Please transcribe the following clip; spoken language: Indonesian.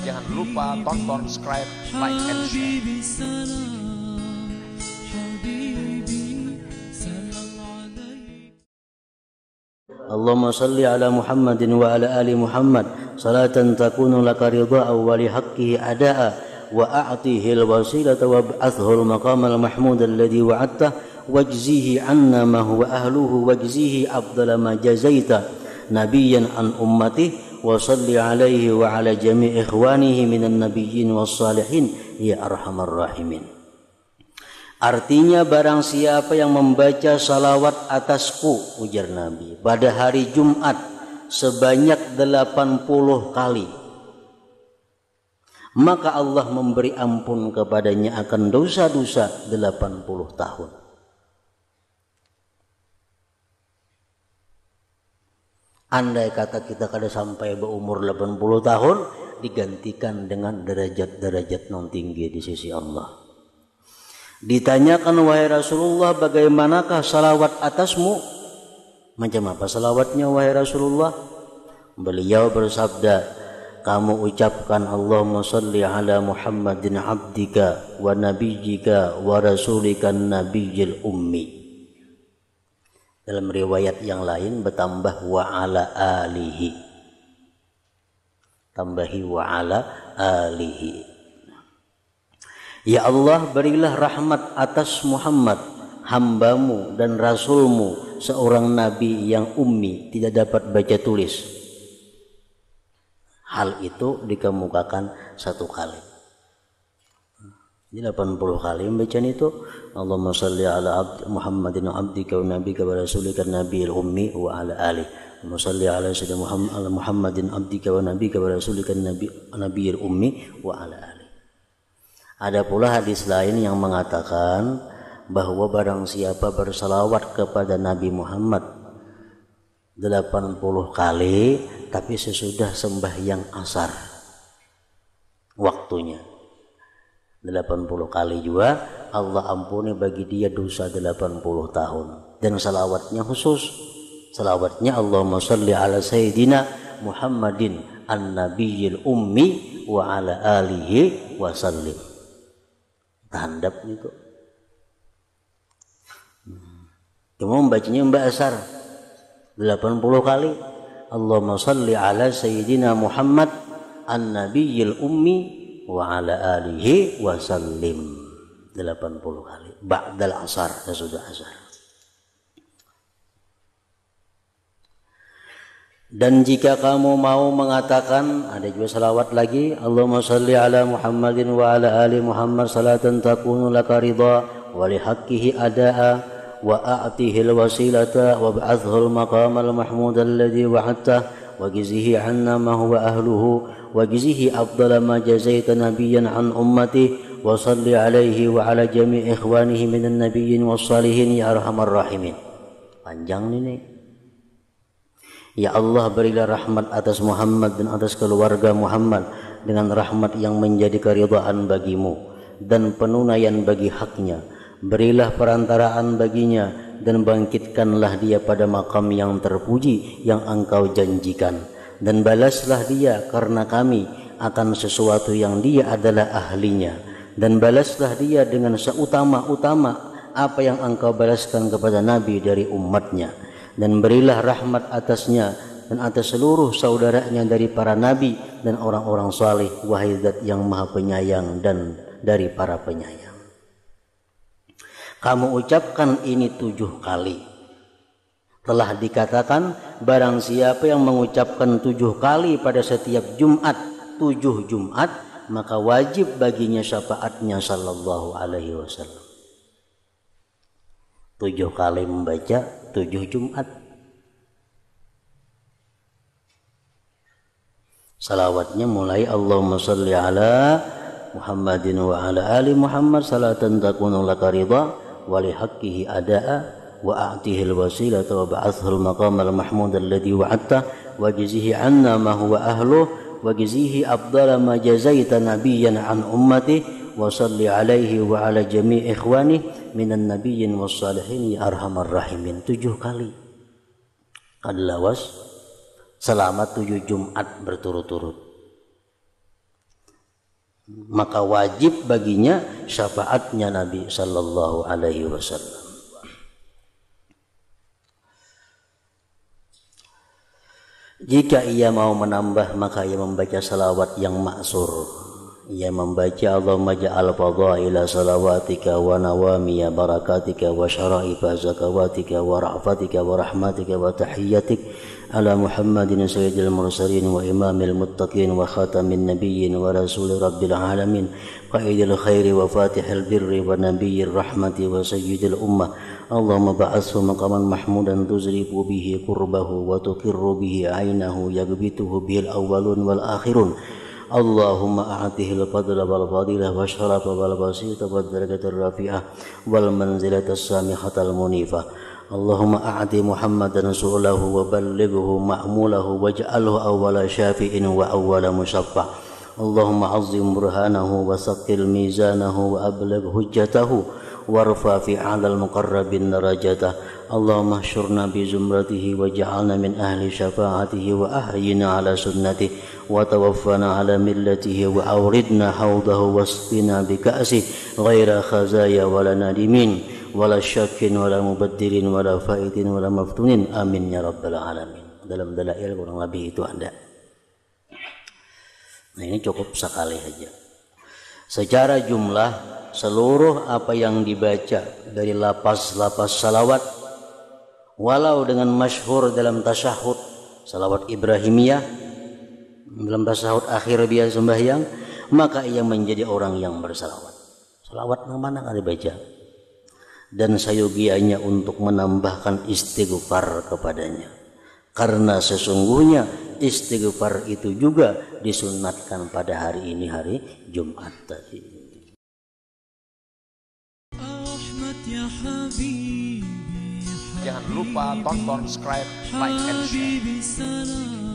Jangan lupa tonton, subscribe, like, and share. اللهم صل على محمد وعلى آل محمد صلاة تكون لك رضاء ولحقه أداء وأعطه الوسيلة وابعثه المقام المحمود الذي وعدته واجزيه عنا ما هو أهله واجزيه أفضل ما جزيت نبيا عن أمته وصل عليه وعلى جميع إخوانه من النبيين والصالحين يا أرحم الراحمين Artinya barang siapa yang membaca salawat atasku ujar Nabi pada hari Jumat sebanyak 80 kali maka Allah memberi ampun kepadanya akan dosa-dosa 80 tahun. Andai kata kita kada sampai berumur 80 tahun digantikan dengan derajat-derajat non tinggi di sisi Allah. Ditanyakan wahai Rasulullah bagaimanakah salawat atasmu? Macam apa salawatnya wahai Rasulullah? Beliau bersabda, kamu ucapkan Allahumma salli ala Muhammadin abdika wa nabijika wa rasulika nabijil ummi dalam riwayat yang lain bertambah wa ala alihi. Tambahi wa ala alihi. Ya Allah berilah rahmat atas Muhammad hambamu dan rasulmu seorang nabi yang ummi tidak dapat baca tulis. Hal itu dikemukakan satu kali. Jadi 80 kali pembacaan itu Allahumma salli ala abd, Muhammadin abdika wa nabika wa rasulika nabiyil ummi wa ala ali. Allahumma salli ala sayyidina Muhammad ala Muhammadin abdika wa nabika wa rasulika nabi, nabiyil ummi wa ala ali. Ada pula hadis lain yang mengatakan bahwa barang siapa bersalawat kepada Nabi Muhammad 80 kali tapi sesudah sembahyang asar waktunya 80 kali juga Allah ampuni bagi dia dosa 80 tahun dan salawatnya khusus salawatnya Allahumma salli ala sayyidina Muhammadin an-nabiyil ummi wa ala alihi wa sallim tandap itu cuma hmm. membacanya Mbak Asar 80 kali Allahumma salli ala sayyidina Muhammad an-nabiyil ummi wa ala alihi wa sallim 80 kali ba'dal asar sesudah ya, asar Dan jika kamu mau mengatakan ada juga salawat lagi Allahumma salli ala Muhammadin wa ala ali Muhammad salatan takunu laka ridha wa li haqqihi adaa wa a'tihi al wasilata wa baathul maqamal maqam al mahmud alladhi وجزه عنا ما هو أهله وجزه أفضل ما جزيت نبيا عن أمته وصل عليه وعلى جميع إخوانه من النبيين والصالحين يا أرحم الراحمين panjang ini Ya Allah berilah rahmat atas Muhammad dan atas keluarga Muhammad dengan rahmat yang menjadi keridhaan bagimu dan penunaian bagi haknya berilah perantaraan baginya dan bangkitkanlah dia pada makam yang terpuji yang engkau janjikan dan balaslah dia karena kami akan sesuatu yang dia adalah ahlinya dan balaslah dia dengan seutama-utama apa yang engkau balaskan kepada Nabi dari umatnya dan berilah rahmat atasnya dan atas seluruh saudaranya dari para nabi dan orang-orang saleh wahidat yang maha penyayang dan dari para penyayang kamu ucapkan ini tujuh kali. Telah dikatakan barang siapa yang mengucapkan tujuh kali pada setiap Jumat, tujuh Jumat, maka wajib baginya syafaatnya sallallahu alaihi wasallam. Tujuh kali membaca, tujuh Jumat. Salawatnya mulai Allahumma salli ala Muhammadin wa ala ali Muhammad salatan takunu laka ridha wa li ya tujuh kali kadlawas selamat tujuh jumat berturut-turut maka wajib baginya syafaatnya Nabi Shallallahu Alaihi Wasallam. Jika ia mau menambah maka ia membaca salawat yang maksur. Ia membaca Allahumma ja'al fadhaila salawatika wa nawamiya barakatika wa syarai zakawatika wa wa rahmatika wa tahiyyatika على محمد سيد المرسلين وإمام المتقين وخاتم النبيين ورسول رب العالمين قائد الخير وفاتح البر ونبي الرحمة وسيد الأمة اللهم بعثه مقاما محمودا تزرب به قربه وتقر به عينه يقبته به الأولون والآخرون اللهم أعطه الفضل والفضيلة والشرف والبسيط والدرجة الرفيعة والمنزلة السامحة المنيفة اللهم أعد محمدا رسوله وبلغه مأموله واجعله أول شافئ وأول مشفع اللهم عظم برهانه وسقل ميزانه وأبلغ حجته وارفع في أعلى المقربين درجته اللهم احشرنا بزمرته واجعلنا من أهل شفاعته وأحينا على سنته وتوفنا على ملته وأوردنا حوضه واسقنا بكأسه غير خزايا ولا نادمين wala syakin wala mubaddirin wala faidin wala maftunin amin ya rabbal alamin dalam dalail kurang lebih itu ada nah ini cukup sekali saja secara jumlah seluruh apa yang dibaca dari lapas-lapas salawat walau dengan masyhur dalam tasyahud salawat Ibrahimiyah dalam tasyahud akhir biasa sembahyang maka ia menjadi orang yang bersalawat salawat mana kali baca dan sayogianya untuk menambahkan istighfar kepadanya karena sesungguhnya istighfar itu juga disunatkan pada hari ini hari Jumat tadi ya jangan lupa tonton subscribe like and share